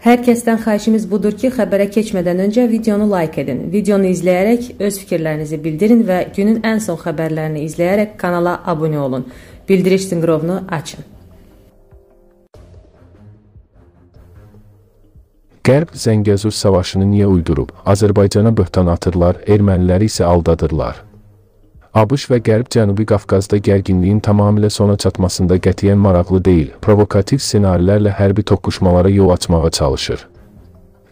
Hər kəsdən xahişimiz budur ki, xəbərə keçmədən öncə videonu like edin. Videonu izləyərək öz fikirlərinizi bildirin və günün ən son xəbərlərini izləyərək kanala abunə olun. Bildiriş sinqrovunu açın. Qərb Zəngəzur savaşını niyə uydurub? Azərbaycana böhtan atırlar, erməniləri isə aldadırlar. ABŞ və Qərb Cənubi Qafqazda gərginliyin tamamilə sona çatmasında qətiyyən maraqlı deyil, provokativ senarilərlə hərbi toqquşmalara yol açmağa çalışır.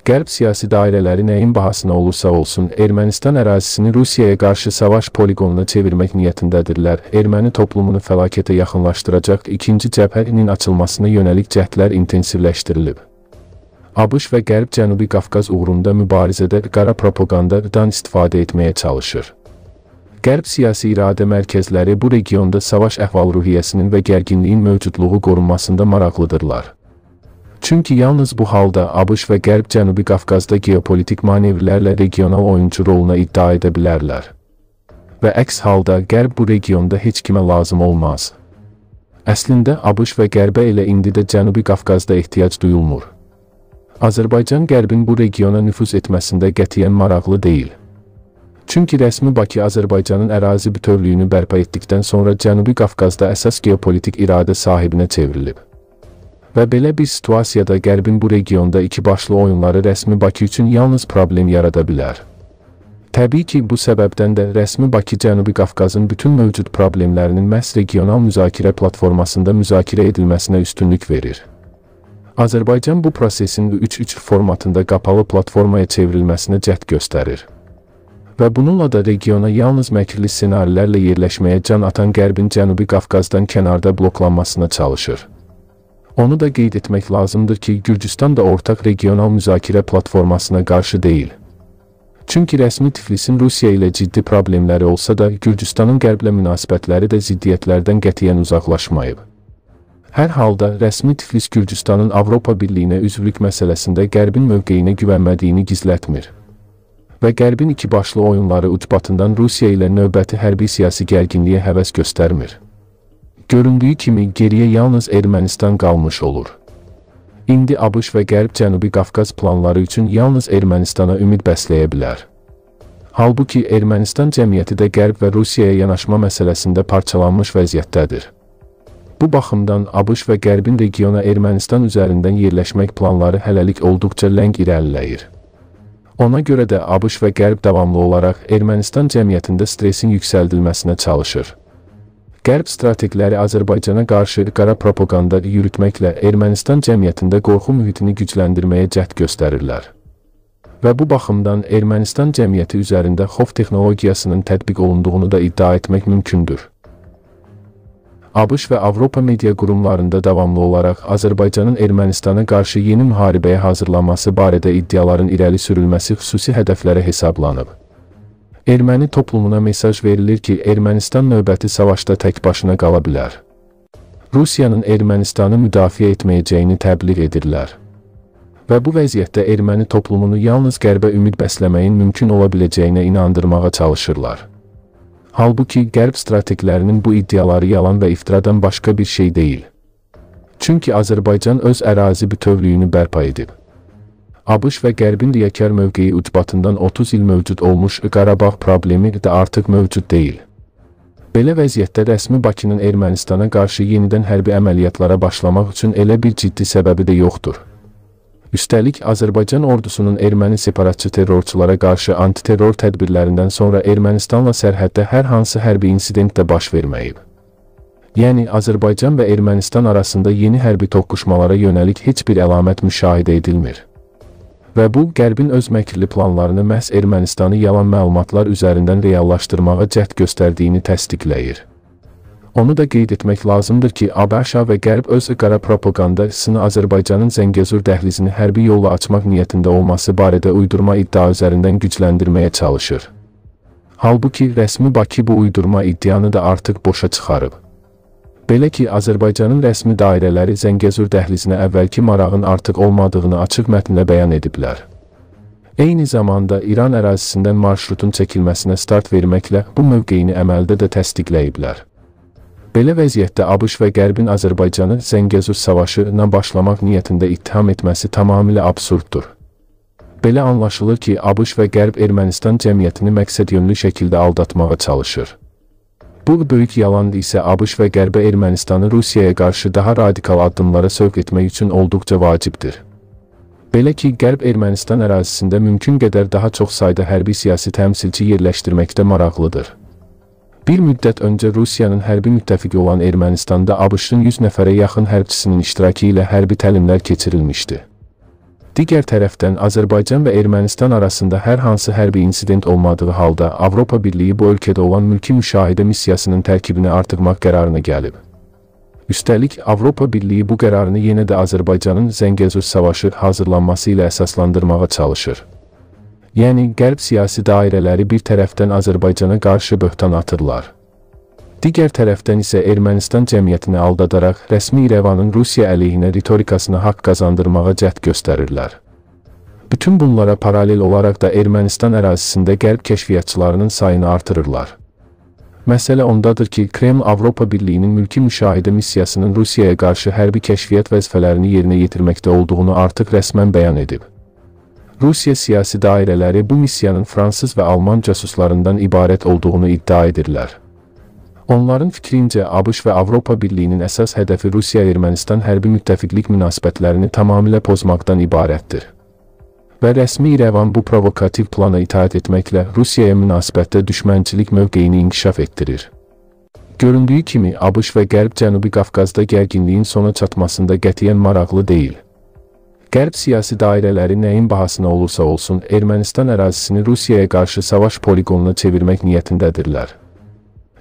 Qərb siyasi dairələri nəyin bahasına olursa olsun, Ermənistan ərazisini Rusiyaya qarşı savaş poligonuna çevirmək niyyətindədirlər. Erməni toplumunu fəlakətə yaxınlaşdıracaq ikinci cəbhənin açılmasına yönəlik cəhdlər intensivləşdirilib. ABŞ və Qərb Cənubi Qafqaz uğrunda mübarizədə qara propagandadan istifadə etməyə çalışır. Qərb siyasi iradə mərkəzləri bu regionda savaş əhval-ruhiyyəsinin və gərginliyin mövcudluğu qorunmasında maraqlıdırlar. Çünki yalnız bu halda ABŞ və Qərb Cənubi Qafqazda geopolitik manevrlərlə regional oyuncu roluna iddia edə bilərlər. Və əks halda Qərb bu regionda heç kimə lazım olmaz. Əslində ABŞ və Qərbə elə indi də Cənubi Qafqazda ehtiyac duyulmur. Azərbaycan Qərbin bu regiona nüfuz etməsində qətiyyən maraqlı deyil. Çünki rəsmi Bakı Azərbaycanın ərazi bütövlüyünü bərpa etdikdən sonra Cənubi Qafqazda əsas geopolitik iradə sahibinə çevrilib. Və belə bir situasiyada Qərbin bu regionda ikibaşlı oyunları rəsmi Bakı üçün yalnız problem yarada bilər. Təbii ki, bu səbəbdən də rəsmi Bakı Cənubi Qafqazın bütün mövcud problemlərinin məhz regional müzakirə platformasında müzakirə edilməsinə üstünlük verir. Azərbaycan bu prosesin 3-3 formatında qapalı platformaya çevrilməsinə cəhd göstərir və bununla da regiona yalnız məkirli senarilərlə yerləşməyə can atan Qərbin Cənubi Qafqazdan kənarda bloklanmasına çalışır. Onu da qeyd etmək lazımdır ki, Gürcüstan da ortaq regional müzakirə platformasına qarşı deyil. Çünki rəsmi Tiflisin Rusiya ilə ciddi problemləri olsa da, Gürcüstanın qərblə münasibətləri də ziddiyyətlərdən qətiyyən uzaqlaşmayıb. Hər halda rəsmi Tiflis Gürcüstanın Avropa Birliyinə üzvlük məsələsində Qərbin mövqeyinə güvənmədiyini gizlətmir və Qərbin ikibaşlı oyunları ucbatından Rusiya ilə növbəti hərbi siyasi gərginliyə həvəs göstərmir. Göründüyü kimi geriyə yalnız Ermənistan qalmış olur. İndi ABŞ və Qərb Cənubi Qafqaz planları üçün yalnız Ermənistana ümid bəsləyə bilər. Halbuki Ermənistan cəmiyyəti də Qərb və Rusiyaya yanaşma məsələsində parçalanmış vəziyyətdədir. Bu baxımdan ABŞ və Qərbin regiona Ermənistan üzərindən yerləşmək planları hələlik olduqca ləng irəliləyir. Ona görə də ABŞ və Qərb davamlı olaraq Ermənistan cəmiyyətində stresin yüksəldilməsinə çalışır. Qərb strateqləri Azərbaycana qarşı qara propaganda yürütməklə Ermənistan cəmiyyətində qorxu mühitini gücləndirməyə cəhd göstərirlər. Və bu baxımdan Ermənistan cəmiyyəti üzərində xof texnologiyasının tətbiq olunduğunu da iddia etmək mümkündür. ABŞ və Avropa media qurumlarında davamlı olaraq Azərbaycanın Ermənistana qarşı yeni müharibəyə hazırlanması barədə iddiaların irəli sürülməsi xüsusi hədəflərə hesablanıb. Erməni toplumuna mesaj verilir ki, Ermənistan növbəti savaşda tək başına qala bilər. Rusiyanın Ermənistanı müdafiə etməyəcəyini təbliğ edirlər. Və bu vəziyyətdə erməni toplumunu yalnız qərbə ümid bəsləməyin mümkün ola biləcəyinə inandırmağa çalışırlar. Halbuki qərb strateqlərinin bu iddiaları yalan və iftiradan başqa bir şey deyil. Çünki Azərbaycan öz ərazi bütövlüyünü bərpa edib. ABŞ və Qərbin riyakar mövqeyi ucbatından 30 il mövcud olmuş Qarabağ problemi də artıq mövcud deyil. Belə vəziyyətdə rəsmi Bakının Ermənistana qarşı yenidən hərbi əməliyyatlara başlamaq üçün elə bir ciddi səbəbi də yoxdur. Üstəlik Azərbaycan ordusunun erməni separatçı terrorçulara qarşı antiterror tədbirlərindən sonra Ermənistanla sərhəddə hər hansı hərbi insident də baş verməyib. Yəni Azərbaycan və Ermənistan arasında yeni hərbi toqquşmalara yönəlik heç bir əlamət müşahidə edilmir. Və bu Qərbin öz məkirli planlarını məhz Ermənistanı yalan məlumatlar üzərindən reallaşdırmağa cəhd göstərdiyini təsdiqləyir. Onu da qeyd etmək lazımdır ki, ABŞ və Qərb öz qara propagandasını Azərbaycanın Zəngəzur dəhlizini hərbi yolla açmaq niyyətində olması barədə uydurma iddia üzərindən gücləndirməyə çalışır. Halbuki rəsmi Bakı bu uydurma iddianı da artıq boşa çıxarıb. Belə ki, Azərbaycanın rəsmi dairələri Zəngəzur dəhlizinə əvvəlki marağın artıq olmadığını açıq mətnlə bəyan ediblər. Eyni zamanda İran ərazisindən marşrutun çəkilməsinə start verməklə bu mövqeyini əməldə də təsdiqləyiblər. Belə vəziyyətdə ABŞ və Qərbin Azərbaycanı Zəngəzur savaşına başlamaq niyyətində ittiham etməsi tamamilə absurddur. Belə anlaşılır ki, ABŞ və Qərb Ermənistan cəmiyyətini məqsədyönlü şəkildə aldatmağa çalışır. Bu böyük yalan isə ABŞ və Qərbə Ermənistanı Rusiyaya qarşı daha radikal addımlara sövq etmək üçün olduqca vacibdir. Belə ki, Qərb Ermənistan ərazisində mümkün qədər daha çox sayda hərbi siyasi təmsilçi yerləşdirməkdə maraqlıdır. Bir müddət öncə Rusiyanın hərbi müttəfiqi olan Ermənistanda ABŞ-ın 100 nəfərə yaxın hərbçisinin iştirakı ilə hərbi təlimlər keçirilmişdi. Digər tərəfdən Azərbaycan və Ermənistan arasında hər hansı hərbi insident olmadığı halda Avropa Birliyi bu ölkədə olan mülki müşahidə missiyasının tərkibini artırmaq qərarına gəlib. Üstəlik, Avropa Birliyi bu qərarını yenə də Azərbaycanın Zəngəzur savaşı hazırlanması ilə əsaslandırmağa çalışır yəni qərb siyasi dairələri bir tərəfdən Azərbaycana qarşı böhtan atırlar. Digər tərəfdən isə Ermənistan cəmiyyətini aldadaraq rəsmi İrəvanın Rusiya əleyhinə ritorikasına haqq qazandırmağa cəhd göstərirlər. Bütün bunlara paralel olaraq da Ermənistan ərazisində qərb kəşfiyyatçılarının sayını artırırlar. Məsələ ondadır ki, Kreml Avropa Birliyinin mülki müşahidə missiyasının Rusiyaya qarşı hərbi kəşfiyyat vəzifələrini yerinə yetirməkdə olduğunu artıq rəsmən bəyan edib. Rusiya siyasi dairələri bu missiyanın fransız və alman casuslarından ibarət olduğunu iddia edirlər. Onların fikrincə, ABŞ və Avropa Birliyinin əsas hədəfi Rusiya-Ermənistan hərbi müttəfiqlik münasibətlərini tamamilə pozmaqdan ibarətdir. Və rəsmi İrəvan bu provokativ plana itaət etməklə Rusiyaya münasibətdə düşmənçilik mövqeyini inkişaf etdirir. Göründüyü kimi, ABŞ və Qərb Cənubi Qafqazda gərginliyin sona çatmasında qətiyyən maraqlı deyil. Qərb siyasi dairələri nəyin bahasına olursa olsun Ermənistan ərazisini Rusiyaya qarşı savaş poliqonuna çevirmək niyyətindədirlər.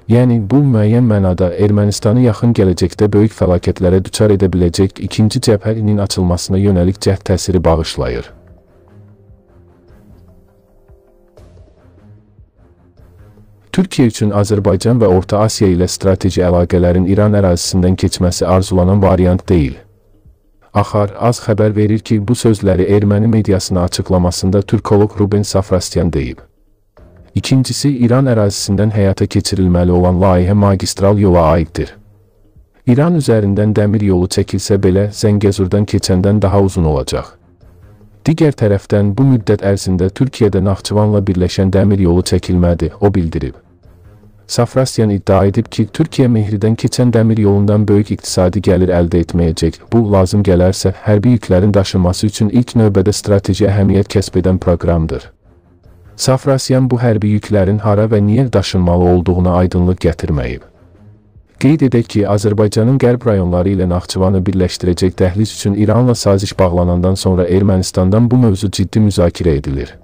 Yəni, bu müəyyən mənada Ermənistanı yaxın gələcəkdə böyük fəlakətlərə düçar edə biləcək ikinci cəbhəlinin açılmasına yönəlik cəhd təsiri bağışlayır. Türkiyə üçün Azərbaycan və Orta Asiya ilə strateji əlaqələrin İran ərazisindən keçməsi arzulanan variant deyil. Axar az xəbər verir ki, bu sözləri erməni mediasına açıqlamasında türkolog Ruben Safrastyan deyib. İkincisi, İran ərazisindən həyata keçirilməli olan layihə magistral yola aiddir. İran üzərindən dəmir yolu çəkilsə belə, Zəngəzurdan keçəndən daha uzun olacaq. Digər tərəfdən bu müddət ərzində Türkiyədə Naxçıvanla birləşən dəmir yolu çəkilmədi, o bildirib. Safrasyan iddia edib ki, Türkiyə Mehridən keçən dəmir yolundan böyük iqtisadi gəlir əldə etməyəcək. Bu lazım gələrsə, hərbi yüklərin daşınması üçün ilk növbədə strateji əhəmiyyət kəsb edən proqramdır. Safrasyan bu hərbi yüklərin hara və niyə daşınmalı olduğuna aydınlıq gətirməyib. Qeyd edək ki, Azərbaycanın qərb rayonları ilə Naxçıvanı birləşdirəcək dəhliz üçün İranla saziş bağlanandan sonra Ermənistandan bu mövzu ciddi müzakirə edilir.